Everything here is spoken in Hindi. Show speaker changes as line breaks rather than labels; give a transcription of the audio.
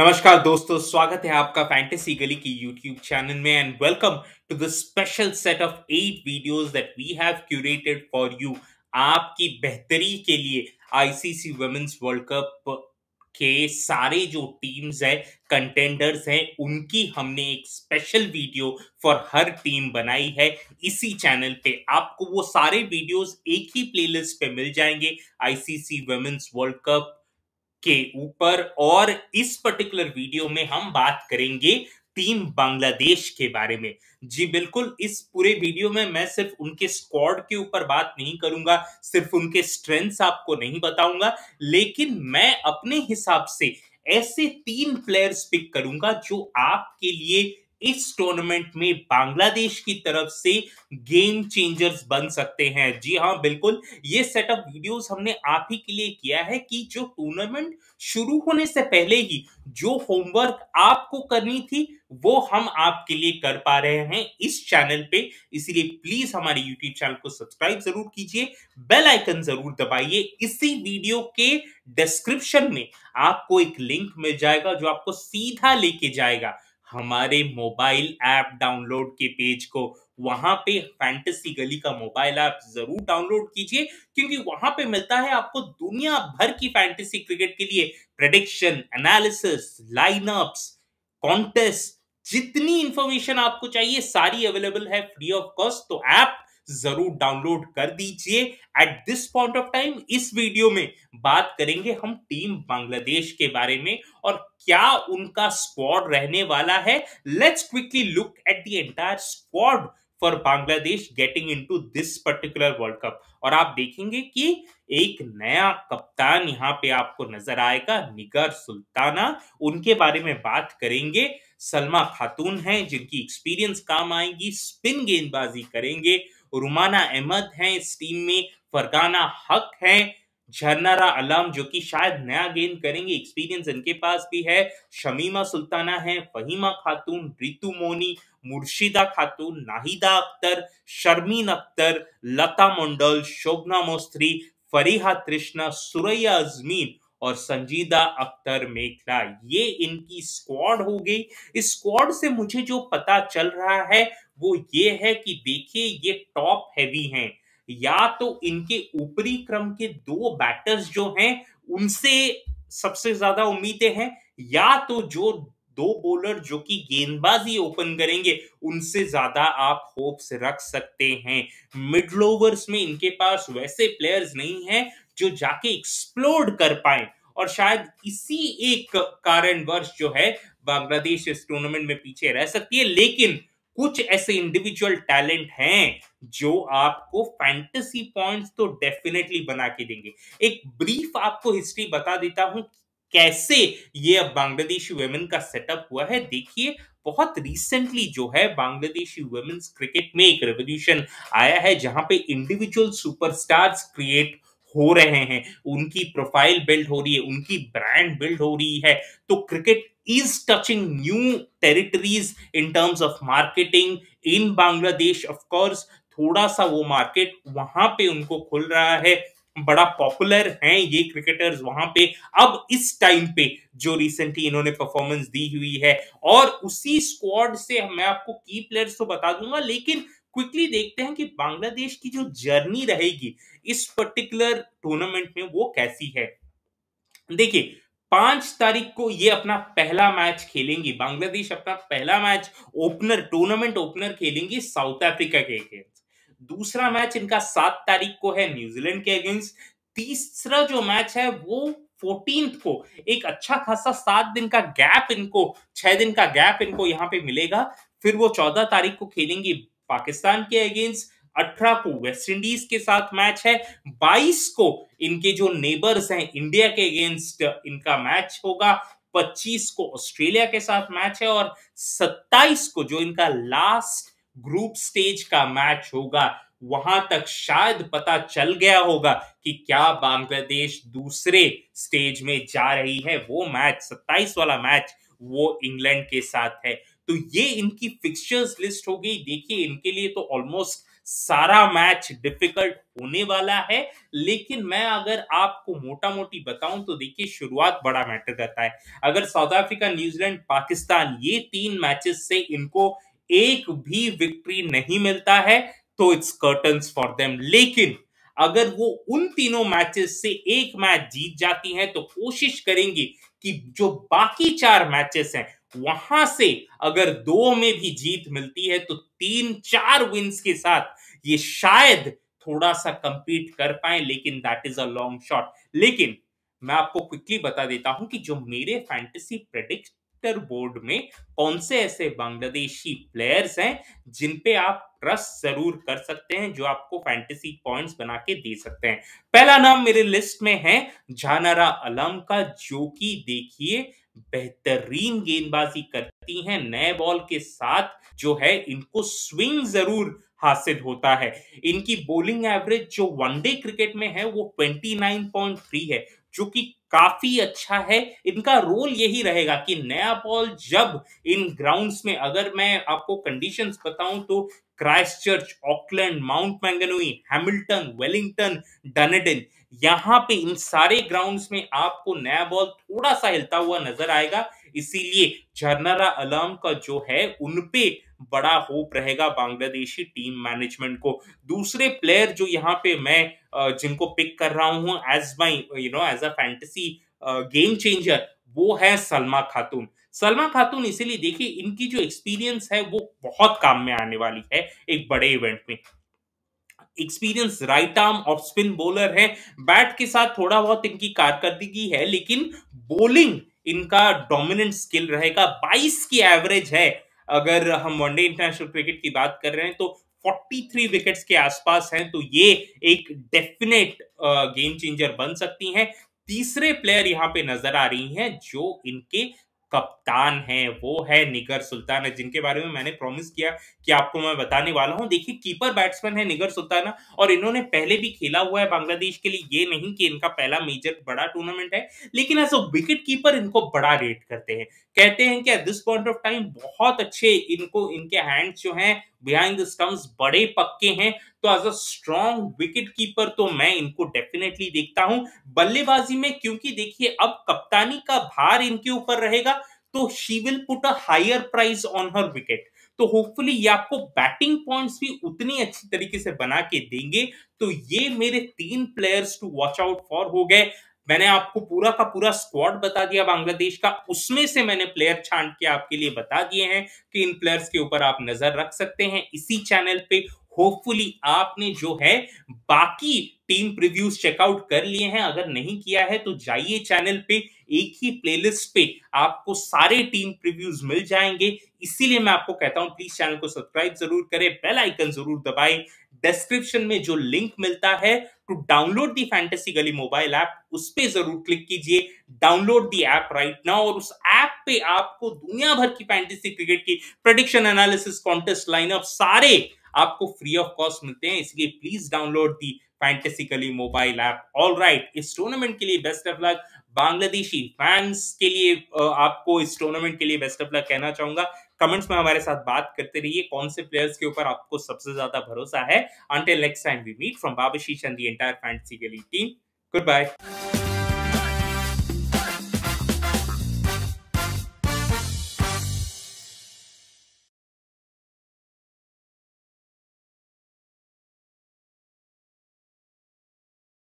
नमस्कार दोस्तों स्वागत है आपका फैंटेसी गली की यूट्यूब चैनल में and welcome to the special set of eight videos that we have curated for you आपकी बेहतरी के लिए आईसीसी वुमेन्स वर्ल्ड कप के सारे जो टीम्स है कंटेंडर्स हैं उनकी हमने एक स्पेशल वीडियो फॉर हर टीम बनाई है इसी चैनल पे आपको वो सारे वीडियोस एक ही प्लेलिस्ट पे मिल जाएंगे आईसीसी वुमेन्स वर्ल्ड कप के ऊपर और इस पर्टिकुलर वीडियो में हम बात करेंगे टीम बांग्लादेश के बारे में जी बिल्कुल इस पूरे वीडियो में मैं सिर्फ उनके स्क्वाड के ऊपर बात नहीं करूंगा सिर्फ उनके स्ट्रेंथ्स आपको नहीं बताऊंगा लेकिन मैं अपने हिसाब से ऐसे तीन प्लेयर्स पिक करूंगा जो आपके लिए इस टूर्नामेंट में बांग्लादेश की तरफ से गेम चेंजर्स बन सकते हैं जी हाँ बिल्कुल ये सेटअप वीडियोस हमने आप ही के लिए किया है कि जो टूर्नामेंट शुरू होने से पहले ही जो होमवर्क आपको करनी थी वो हम आपके लिए कर पा रहे हैं इस चैनल पे इसलिए प्लीज हमारे यूट्यूब चैनल को सब्सक्राइब जरूर कीजिए बेल आइकन जरूर दबाइए इसी वीडियो के डिस्क्रिप्शन में आपको एक लिंक मिल जाएगा जो आपको सीधा लेके जाएगा हमारे मोबाइल ऐप डाउनलोड के पेज को वहां पे फैंटेसी गली का मोबाइल ऐप जरूर डाउनलोड कीजिए क्योंकि वहां पे मिलता है आपको दुनिया भर की फैंटेसी क्रिकेट के लिए प्रडिक्शन एनालिसिस लाइनअप्स कॉन्टेस्ट जितनी इंफॉर्मेशन आपको चाहिए सारी अवेलेबल है फ्री ऑफ कॉस्ट तो ऐप जरूर डाउनलोड कर दीजिए at this point of time इस वीडियो में बात करेंगे हम टीम बांग्लादेश के बारे में और क्या उनका स्क्वाड रहने वाला है let's quickly look at the entire squad for Bangladesh getting to this particular world cup और आप देखेंगे कि एक नया कप्तान यहाँ पे आपको नजर आएगा निगर सुल्ताना उनके बारे में बात करेंगे सलमा खातून हैं जिनकी एक्सपीरियंस काम आएगी स्पिन गेंदबाजी करेंगे रुमाना अहमद हैं इस टीम में फरगाना हक हैं झरनारा अलम जो कि शायद नया गेंद करेंगे एक्सपीरियंस इनके पास भी है शमीमा सुल्ताना है फहीमा खातून रितु मोनी मुर्शिदा खातून नाहिदा अख्तर शर्मीन अख्तर लता मंडल शोभना मोस्त्री फरीहा तृष्णा सुरैया अजमीन और संजीदा अख्तर मेखला ये इनकी स्क्वाड हो गई इस स्क्वाड से मुझे जो पता चल रहा है वो ये है कि देखिए ये टॉप हैवी हैं या तो इनके ऊपरी क्रम के दो बैटर्स जो हैं उनसे सबसे ज्यादा उम्मीदें हैं या तो जो दो बॉलर जो कि गेंदबाजी ओपन करेंगे उनसे ज्यादा आप होप्स रख सकते हैं मिडल ओवर्स में इनके पास वैसे प्लेयर्स नहीं हैं जो जाके एक्सप्लोड कर पाए और शायद इसी एक कारणवश जो है बांग्लादेश इस टूर्नामेंट में पीछे रह सकती है लेकिन कुछ ऐसे इंडिविजुअल टैलेंट हैं जो आपको फैंटेसी पॉइंट्स तो डेफिनेटली बना के देंगे एक ब्रीफ आपको हिस्ट्री बता देता हूं कैसे ये अब बांग्लादेशी वेमेन का सेटअप हुआ है देखिए बहुत रिसेंटली जो है बांग्लादेशी वुमेन्स क्रिकेट में एक रेवोल्यूशन आया है जहां पे इंडिविजुअल सुपरस्टार्स क्रिएट हो रहे हैं उनकी प्रोफाइल बिल्ड हो रही है उनकी ब्रांड बिल्ड हो रही है तो cricket is touching new territories in terms of marketing in Bangladesh. Of course, थोड़ा सा वो market वहां पे उनको खुल रहा है बड़ा पॉपुलर हैं ये क्रिकेटर्स वहां पे अब इस टाइम पे जो रिसेंटली इन्होंने परफॉर्मेंस दी हुई है और उसी स्क्वाड से मैं आपको की प्लेयर्स तो बता दूंगा लेकिन क्विकली देखते हैं कि बांग्लादेश की जो जर्नी रहेगी इस पर्टिकुलर टूर्नामेंट में वो कैसी है देखिए पांच तारीख को ये अपना पहला मैच खेलेंगी बांग्लादेश अपना पहला मैच ओपनर टूर्नामेंट ओपनर खेलेंगी साउथ अफ्रीका के अगेंस्ट दूसरा मैच इनका सात तारीख को है न्यूजीलैंड के अगेंस्ट तीसरा जो मैच है वो फोर्टीन को एक अच्छा खासा सात दिन का गैप इनको छह दिन का गैप इनको यहाँ पे मिलेगा फिर वो चौदह तारीख को खेलेंगी पाकिस्तान के अगेंस्ट अठारह को वेस्ट इंडीज के साथ मैच है बाईस को इनके जो नेबर्स हैं इंडिया के अगेंस्ट इनका मैच होगा 25 को ऑस्ट्रेलिया के साथ मैच है और 27 को जो इनका लास्ट ग्रुप स्टेज का मैच होगा वहां तक शायद पता चल गया होगा कि क्या बांग्लादेश दूसरे स्टेज में जा रही है वो मैच 27 वाला मैच वो इंग्लैंड के साथ है तो ये इनकी फिक्सचर्स लिस्ट हो गई देखिए इनके लिए तो ऑलमोस्ट सारा मैच डिफिकल्ट होने वाला है लेकिन मैं अगर आपको मोटा मोटी बताऊं तो देखिए शुरुआत बड़ा मैटर करता है अगर साउथ अफ्रीका न्यूजीलैंड पाकिस्तान ये तीन मैचेस से इनको एक भी विक्ट्री नहीं मिलता है तो इट्स कर्टन फॉर देम लेकिन अगर वो उन तीनों मैचेस से एक मैच जीत जाती है तो कोशिश करेंगे कि जो बाकी चार मैचेस हैं वहां से अगर दो में भी जीत मिलती है तो तीन चार विंस के साथ ये शायद थोड़ा सा कंपीट कर पाए लेकिन that is a long shot लेकिन मैं आपको क्विकली बता देता हूं कि जो मेरे फैंटेसी प्रेडिक्टर बोर्ड में कौन से ऐसे बांग्लादेशी प्लेयर्स हैं जिन पे आप ट्रस्ट जरूर कर सकते हैं जो आपको फैंटेसी पॉइंट्स बना के दे सकते हैं पहला नाम मेरे लिस्ट में है जानारा अलम का जो कि देखिए बेहतरीन गेंदबाजी करती हैं नए बॉल के साथ जो है इनको स्विंग जरूर हासिल होता है इनकी बोलिंग एवरेज जो वनडे क्रिकेट में है वो 29.3 है जो कि काफी अच्छा है इनका रोल यही रहेगा कि नया बॉल जब इन ग्राउंड्स में अगर मैं आपको कंडीशंस बताऊं तो Christchurch Auckland Mount Maunganui Hamilton Wellington Dunedin यहां पे इन सारे ग्राउंड्स में आपको नया बॉल थोड़ा सा हिलता हुआ नजर आएगा इसीलिए जर्नरा अलार्म का जो है उनपे बड़ा होप रहेगा बांग्लादेशी टीम मैनेजमेंट को दूसरे प्लेयर जो यहाँ पे मैं जिनको पिक कर रहा हूँ as my you know as a fantasy game changer वो है सलमा खातून सलमा खातून इसीलिए देखिए इनकी जो एक्सपीरियंस है वो बहुत काम में आने वाली है एक बड़े इवेंट में experience right arm off spin bowler है बैट के साथ थोड़ा बहुत इनकी कारकर्दगी है लेकिन बोलिंग इनका डोमिनेंट स्किल रहेगा 22 की एवरेज है अगर हम वनडे इंटरनेशनल क्रिकेट की बात कर रहे हैं तो 43 विकेट्स के आसपास हैं तो ये एक डेफिनेट गेम चेंजर बन सकती हैं तीसरे प्लेयर यहाँ पे नजर आ रही हैं जो इनके कप्तान है वो है निगर सुल्ताना जिनके बारे में मैंने प्रॉमिस किया कि आपको मैं बताने वाला हूं देखिए कीपर बैट्समैन है निगर सुल्ताना और इन्होंने पहले भी खेला हुआ है बांग्लादेश के लिए ये नहीं कि इनका पहला मेजर बड़ा टूर्नामेंट है लेकिन एज अ विकेट कीपर इनको बड़ा रेट करते हैं कहते हैं कि at this point of time बहुत अच्छे इनको इनके हैंड्स जो हैं बिहाइंड द बड़े पक्के हैं तो as a strong wicket keeper तो मैं इनको डेफिनेटली देखता हूं बल्लेबाजी में क्योंकि देखिए अब कप्तानी का भार इनके ऊपर रहेगा तो she will put a higher price on her wicket तो होपफुली ये आपको बैटिंग पॉइंट्स भी उतनी अच्छी तरीके से बना के देंगे तो ये मेरे तीन players to watch out for हो गए मैंने आपको पूरा का पूरा स्क्वाड बता दिया बांग्लादेश का उसमें से मैंने प्लेयर छांट के आपके लिए बता दिए हैं कि इन प्लेयर्स के ऊपर आप नजर रख सकते हैं इसी चैनल पे होपफुली आपने जो है बाकी टीम प्रीव्यूज चेकआउट कर लिए हैं अगर नहीं किया है तो जाइए चैनल पे एक ही प्लेलिस्ट पे आपको सारे टीम प्रीव्यूज मिल जाएंगे इसीलिए मैं आपको कहता हूं प्लीज चैनल को सब्सक्राइब जरूर करें बेल आइकन जरूर दबाएं डिस्क्रिप्शन में जो लिंक मिलता है to download the fantasy gully mobile app उस पर जरूर क्लिक कीजिए download the app right now और उस ऐप पे आपको दुनिया भर की फैंटेसी क्रिकेट की प्रोडिक्शन एनालिसिस कॉन्टेस्ट लाइनअप सारे आपको फ्री ऑफ कॉस्ट मिलते हैं इसलिए please download the fantasy gully mobile app all right इस टूर्नामेंट के लिए best of luck Bangladeshi fans के लिए आपको इस टूर्नामेंट के लिए बेस्ट ऑफ लक कहना चाहूंगा कमेंट्स में हमारे साथ बात करते रहिए कौन से प्लेयर्स के ऊपर आपको सबसे ज्यादा भरोसा है until next time we meet from बाबशीश एंड दी एंटायर फैंटेसी के टीम गुड बाय